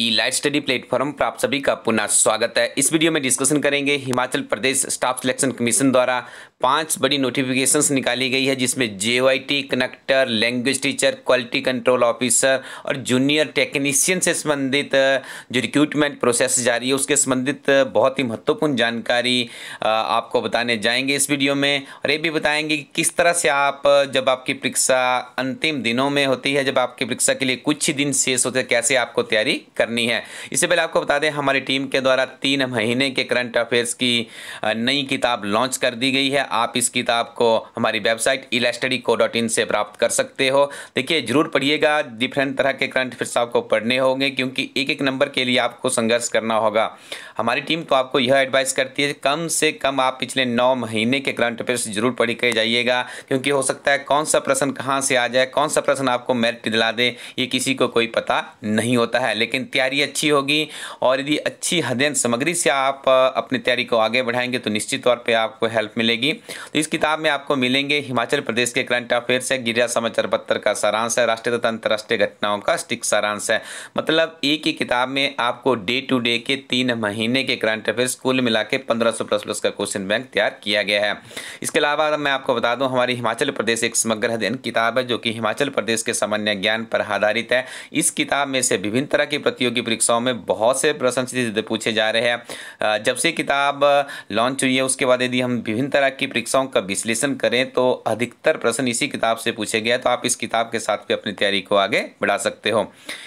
ई light study platform पर आप सभी का पुनः स्वागत है इस वीडियो में डिस्कशन करेंगे Himachal Pradesh staff selection commission द्वारा पांच बड़ी नोटिफिकेशंस निकाली गई है जिसमें JOIT connector language teacher quality control officer और जूनियर टेक्नीशियन से संबंधित जो रिक्रूटमेंट प्रोसेस जारी है उसके संबंधित बहुत ही महत्वपूर्ण जानकारी आपको बताने जाएंगे इस वीडियो में और ये भी बताएंगे कि किस तरह से आप जब आपकी परीक्षा अंतिम दिनों में होती है जब आपकी परीक्षा के लिए कुछ ही दिन शेष होते हैं कैसे आपको तैयारी कर करनी है इससे पहले आपको बता दें हमारी टीम के द्वारा तीन महीने के करंट अफेयर्स की नई किताब लॉन्च कर दी गई है आप इस किताब को हमारी वेबसाइट इलास्टडी को डॉट इन से प्राप्त कर सकते हो देखिए जरूर पढ़िएगा डिफरेंट तरह के करंट अफेयर्स आपको पढ़ने होंगे क्योंकि एक एक नंबर के लिए आपको संघर्ष करना होगा हमारी टीम तो आपको यह एडवाइस करती है कम से कम आप पिछले नौ महीने के करंट अफेयर्स जरूर पढ़ के जाइएगा क्योंकि हो सकता है कौन सा प्रश्न कहाँ से आ जाए कौन सा प्रश्न आपको मेरिट दिला दे ये किसी को कोई पता नहीं होता है लेकिन तैयारी अच्छी होगी और यदि अच्छी अध्ययन सामग्री से आप अपनी तैयारी को आगे बढ़ाएंगे तो निश्चित तौर पर आपको हेल्प मिलेगी तो इस किताब में आपको मिलेंगे हिमाचल प्रदेश के करंट अफेयर्स है गिरिजा समाचार पत्र का सारांश है राष्ट्रीय तथा अंतर्राष्ट्रीय घटनाओं का स्टिक सारांश है मतलब एक ही किताब में आपको डे टू डे के तीन महीने के करंट अफेयर्स कुल मिला के पंद्रह प्लस प्लस का क्वेश्चन बैंक तैयार किया गया है इसके अलावा मैं आपको बता दूं हमारी हिमाचल प्रदेश एक समग्र अध्ययन किताब है जो कि हिमाचल प्रदेश के सामान्य ज्ञान पर आधारित है इस किताब में से विभिन्न तरह की प्रति भर्तियों की परीक्षाओं में बहुत से प्रश्न सीधे पूछे जा रहे हैं जब से किताब लॉन्च हुई है उसके बाद यदि हम विभिन्न तरह की परीक्षाओं का विश्लेषण करें तो अधिकतर प्रश्न इसी किताब से पूछे गए तो आप इस किताब के साथ भी अपनी तैयारी को आगे बढ़ा सकते हो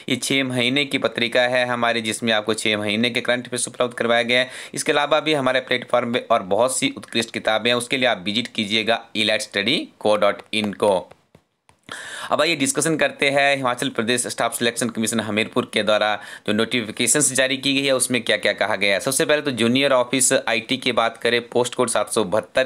ये छः महीने की पत्रिका है हमारी जिसमें आपको छः महीने के करंट अफेयर्स उपलब्ध करवाया गया है इसके अलावा भी हमारे प्लेटफॉर्म पर और बहुत सी उत्कृष्ट किताबें हैं उसके लिए आप विजिट कीजिएगा ई स्टडी को डॉट इन को अब आइए डिस्कशन करते हैं Himachal Pradesh staff selection commission Hamirpur के द्वारा जो नोटिफिकेशन जारी की गई है उसमें क्या क्या कहा गया है सबसे पहले तो जूनियर ऑफिस आईटी की बात करें पोस्ट कोड सात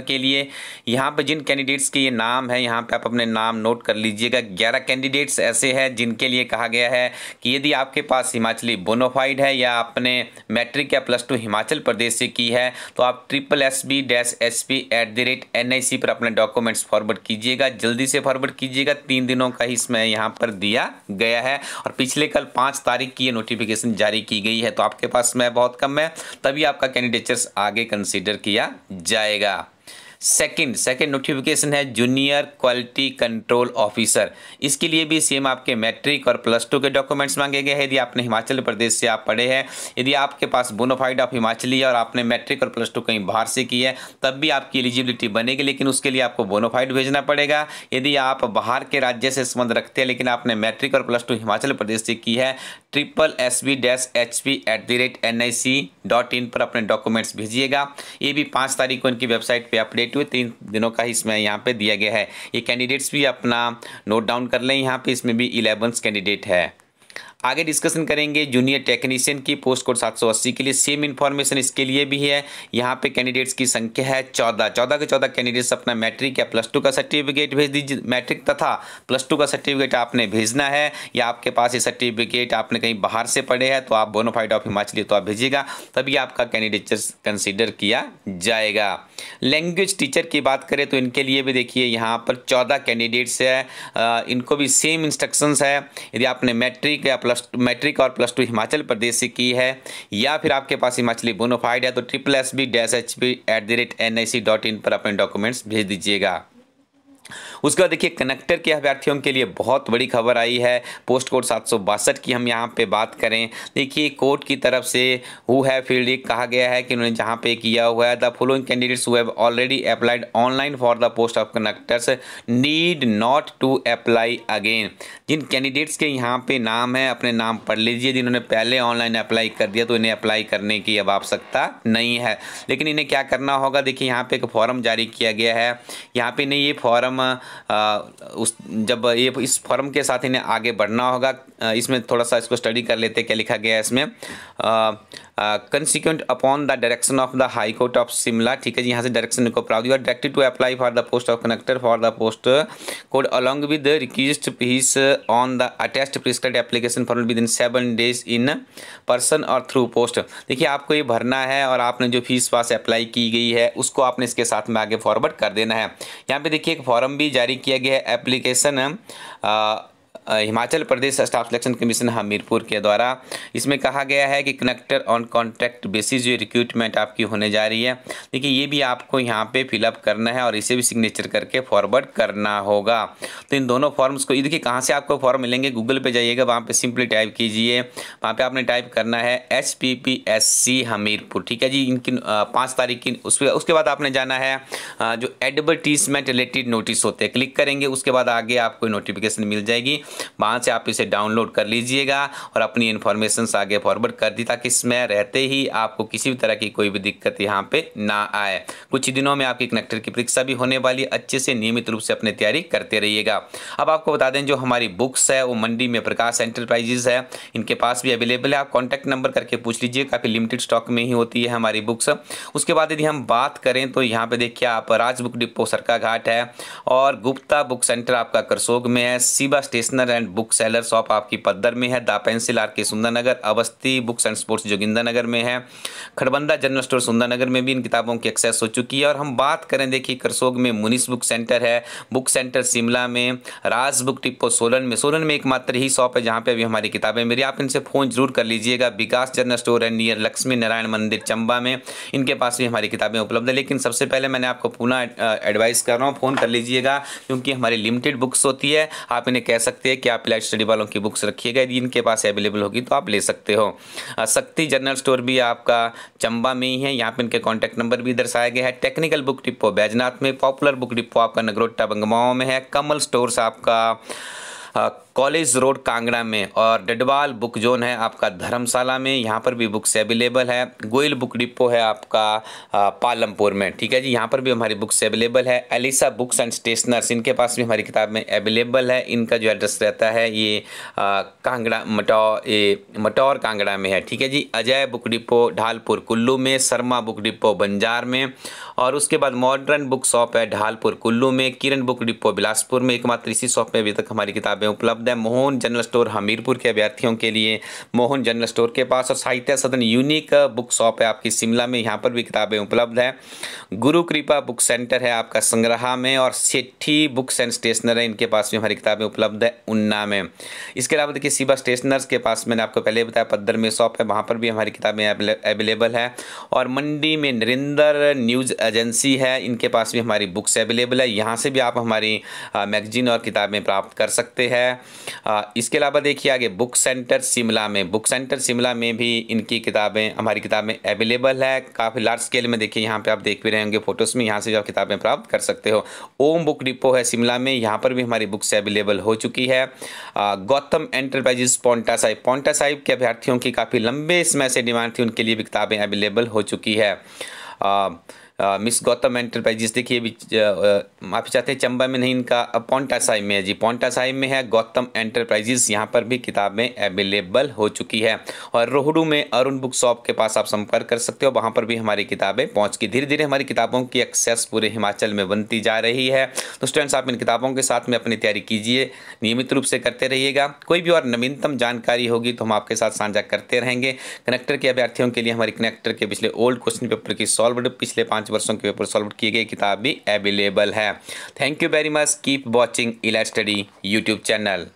के लिए यहाँ पर जिन कैंडिडेट्स के ये नाम है यहाँ पर आप अपने नाम नोट कर लीजिएगा ग्यारह कैंडिडेट्स ऐसे हैं जिनके लिए कहा गया है कि यदि आपके पास हिमाचली बोनोफाइड है या आपने मैट्रिक या प्लस टू हिमाचल प्रदेश से की है तो आप triple S B dash S P at the rate N I C पर अपने डॉक्यूमेंट्स फॉरवर्ड कीजिएगा जल्दी से फॉरवर्ड कीजिएगा तीन दिनों का ही इसमें यहाँ पर दिया गया है और पिछले कल पाँच तारीख की ये नोटिफिकेशन जारी की गई है तो आपके पास समय बहुत कम है तभी आपका कैंडिडेचर्स आगे कंसिडर किया जाएगा सेकंड सेकंड नोटिफिकेशन है जूनियर क्वालिटी कंट्रोल ऑफिसर इसके लिए भी सेम आपके मैट्रिक और प्लस टू के डॉक्यूमेंट्स मांगे गए हैं यदि आपने हिमाचल प्रदेश से आप पढ़े हैं यदि आपके पास बोनोफाइड ऑफ हिमाचली है और आपने मैट्रिक और प्लस टू कहीं बाहर से की है तब भी आपकी एलिजिबिलिटी बनेगी लेकिन उसके लिए आपको बोनोफाइड भेजना पड़ेगा यदि आप बाहर के राज्य से संबंध रखते हैं लेकिन आपने मैट्रिक और प्लस टू हिमाचल प्रदेश से की है triple S B dash H P at the rate N I C dot in पर अपने डॉक्यूमेंट्स भेजिएगा ये भी पाँच तारीख को इनकी वेबसाइट पे अपडेट हुए तीन दिनों का ही इसमें यहाँ पे दिया गया है ये कैंडिडेट्स भी अपना नोट डाउन कर लें यहाँ पे इसमें भी इलेवंस कैंडिडेट है आगे डिस्कशन करेंगे जूनियर टेक्नीशियन की पोस्ट कोड 780 के लिए सेम इन्फॉर्मेशन इसके लिए भी है यहाँ पे कैंडिडेट्स की संख्या है चौदह चौदह के चौदह कैंडिडेट्स अपना मैट्रिक या प्लस टू का सर्टिफिकेट भेज दीजिए मैट्रिक तथा प्लस टू का सर्टिफिकेट आपने भेजना है या आपके पास ये सर्टिफिकेट आपने कहीं बाहर से पढ़े हैं तो आप बोनोफाइड ऑफ हिमाचली तो आप भेजिएगा तभी आपका कैंडिडेट कंसिडर किया जाएगा लैंग्वेज टीचर की बात करें तो इनके लिए भी देखिए यहाँ पर चौदह कैंडिडेट्स है इनको भी सेम इंस्ट्रक्शन है यदि आपने मैट्रिक या प्लस मैट्रिक और प्लस टू हिमाचल प्रदेश से की है या फिर आपके पास हिमाचली बोनोफाइड है तो triple S B dash H B at the rate N I C dot in पर अपने डॉक्यूमेंट्स भेज दीजिएगा उसके बाद देखिए कनेक्टर के अभ्यर्थियों के लिए बहुत बड़ी खबर आई है पोस्ट कोड सात की हम यहाँ पर बात करें देखिए कोर्ट की तरफ से हु है फील्ड कहा गया है कि उन्होंने जहाँ पे किया हुआ है the following candidates who have already applied online for the post of connectors need not to apply again जिन कैंडिडेट्स के यहाँ पे नाम है अपने नाम पढ़ लीजिए जिन्होंने पहले ऑनलाइन अप्लाई कर दिया तो इन्हें अप्लाई करने की अब आवश्यकता नहीं है लेकिन इन्हें क्या करना होगा देखिए यहाँ पे एक फॉर्म जारी किया गया है यहाँ पे नहीं ये फॉर्म उस जब ये इस फॉर्म के साथ इन्हें आगे बढ़ना होगा इसमें थोड़ा सा इसको स्टडी कर लेते क्या लिखा गया है इसमें consequent upon the direction of the high court of Shimla ठीक है जी यहाँ से डायरेक्शन को प्राप्त हुआ directed to apply for the post of connector for the post code along with request fee on the attest prescribed application for within seven days in person और through post देखिए आपको ये भरना है और आपने जो फीस पास apply की गई है उसको आपने इसके साथ में आगे फॉरवर्ड कर देना है यहाँ पे देखिए एक फॉर्म भी जारी किया गया है application Himachal Pradesh staff selection commission Hamirpur के द्वारा इसमें कहा गया है कि कनेक्टर ऑन कॉन्ट्रैक्ट बेसिस जो रिक्रूटमेंट आपकी होने जा रही है देखिए ये भी आपको यहाँ पे फिलअप करना है और इसे भी सिग्नेचर करके फॉरवर्ड करना होगा तो इन दोनों फॉर्म्स को ये देखिए कहाँ से आपको फॉर्म मिलेंगे गूगल पर जाइएगा वहाँ पर सिंपली टाइप कीजिए वहाँ पर आपने टाइप करना है H P P S C Hamirpur ठीक है जी इनकी पाँच तारीख की उस उसके बाद आपने जाना है जो एडवर्टीजमेंट रिलेटेड नोटिस होते हैं क्लिक करेंगे उसके बाद आगे आपको नोटिफिकेशन मिल जाएगी वहाँ से आप इसे डाउनलोड कर लीजिएगा और अपनी इन्फॉर्मेशन आगे फॉरवर्ड कर दी ताकि इसमें रहते ही आपको किसी भी तरह की कोई भी दिक्कत यहाँ पर ना आए कुछ दिनों में आपकी कनेक्टर की परीक्षा भी होने वाली अच्छे से नियमित रूप से अपनी तैयारी करते रहिएगा अब आपको बता दें जो हमारी बुक्स है वो मंडी में प्रकाश एंटरप्राइजेज है इनके पास भी अवेलेबल है आप कॉन्टैक्ट नंबर करके पूछ लीजिए काफ़ी लिमिटेड स्टॉक में ही होती है हमारी बुक्स उसके बाद यदि हम बात करें तो यहाँ पे देखिए आप राज बुक डिपो सरका घाट है और गुप्ता बुक सेंटर आपका करसोग में है सीबा स्टेशनर कलेक्शनर एंड बुक सेलर शॉप आपकी पद्दर में है the pencil R K Sundernagar Awasthi books and sports Jogindernagar में है खड़बंदा जनरल स्टोर सुंदरनगर में भी इन किताबों की एक्सेस हो चुकी है और हम बात करें देखिए करसोग में मुनिस बुक सेंटर है बुक सेंटर शिमला में राज बुक टिप्पो सोलन में सोलन में एकमात्र ही शॉप है जहाँ पर अभी हमारी किताबें मेरी आप इनसे फ़ोन जरूर कर लीजिएगा विकास जनरल स्टोर है नियर लक्ष्मी नारायण मंदिर चंबा में इनके पास भी हमारी किताबें उपलब्ध है लेकिन सबसे पहले मैंने आपको पुनः एडवाइस कर रहा हूँ फ़ोन कर लीजिएगा क्योंकि हमारी लिमिटेड बुक्स होती है आप इन्हें कह सकते हैं कि आप इलाइट स्टडी वालों की बुक्स रखिएगा यदि इनके पास अवेलेबल होगी तो आप ले सकते हो शक्ति जनरल स्टोर भी आपका चंबा में ही है यहाँ पर इनके कॉन्टैक्ट नंबर भी दर्शाया गया है टेक्निकल बुक डिपो बैजनाथ में पॉपुलर बुक डिपो आपका नगरोटा बंगमाओं में है कमल स्टोर्स आपका कॉलेज रोड कांगड़ा में और डडवाल बुक जोन है आपका धर्मशाला में यहाँ पर भी बुक्स अवेलेबल है गोयल बुक डिपो है आपका पालमपुर में ठीक है जी यहाँ पर भी हमारी बुक्स अवेलेबल है एलिसा बुक्स एंड स्टेशनर्स इनके पास भी हमारी किताब में अवेलेबल है इनका जो एड्रेस रहता है ये कांगड़ा मटौर ये मटौर कांगड़ा में है ठीक है जी अजय बुक डिपो ढालपुर कुल्लू में शर्मा बुक डिपो बंजार में और उसके बाद मॉडर्न बुक शॉप है ढालपुर कुल्लू में किरण बुक डिपो बिलासपुर में एकमात्र इसी शॉप में अभी तक हमारी किताबें उपलब्ध है मोहन जनरल स्टोर हमीरपुर के अभ्यर्थियों के लिए मोहन जनरल स्टोर के पास और साहित्य सदन यूनिक बुक शॉप है आपकी शिमला में यहाँ पर भी किताबें उपलब्ध है गुरु कृपा बुक सेंटर है आपका संग्रहा में और सेठी बुक्स एंड स्टेशनर है इनके पास भी हमारी किताबें उपलब्ध है उन्ना में इसके अलावा देखिए शिवा स्टेशनर्स के पास मैंने आपको पहले बताया पद्दर में शॉप है वहाँ पर भी हमारी किताबें अवेलेबल है और मंडी में नरेंद्र न्यूज़ एजेंसी है इनके पास भी हमारी बुक्स अवेलेबल है यहाँ से भी आप हमारी मैगजीन और किताबें प्राप्त कर सकते हैं इसके अलावा देखिए आगे बुक सेंटर शिमला में बुक सेंटर शिमला में भी इनकी किताबें हमारी किताबें अवेलेबल है काफ़ी लार्ज स्केल में देखिए यहाँ पर आप देख भी रहे होंगे फोटोज़ में यहाँ से भी आप किताबें प्राप्त कर सकते हो ओम बुक डिपो है शिमला में यहाँ पर भी हमारी बुक्स अवेलेबल हो चुकी है गौतम एंटरप्राइजेस पोंटा साहिब पोंटा साहिब के अभ्यर्थियों की काफ़ी लंबे समय से डिमांड थी उनके लिए भी किताबें अवेलेबल हो चुकी है आ, मिस गौतम एंटरप्राइजेस देखिए अभी माफ़ी चाहते हैं चंबा में नहीं इनका पोंटा साहिब में है जी पोंटा साहिब में है गौतम एंटरप्राइजेस यहाँ पर भी किताबें अवेलेबल हो चुकी है और रोहडू में अरुण बुक शॉप के पास आप संपर्क कर सकते हो वहाँ पर भी हमारी किताबें पहुँच की धीरे धीरे हमारी किताबों की एक्सेस पूरे हिमाचल में बनती जा रही है तो स्टूडेंट्स आप इन किताबों के साथ में अपनी तैयारी कीजिए नियमित रूप से करते रहिएगा कोई भी और नवीनतम जानकारी होगी तो हम आपके साथ साझा करते रहेंगे कनेक्टर के अभ्यर्थियों के लिए हमारे कनेक्टर के पिछले ओल्ड क्वेश्चन पेपर की सॉल्व पिछले पाँच वर्षों के पेपर सॉल्व किए गए किताब भी अवेलेबल है thank you very much keep watching Ila study YouTube channel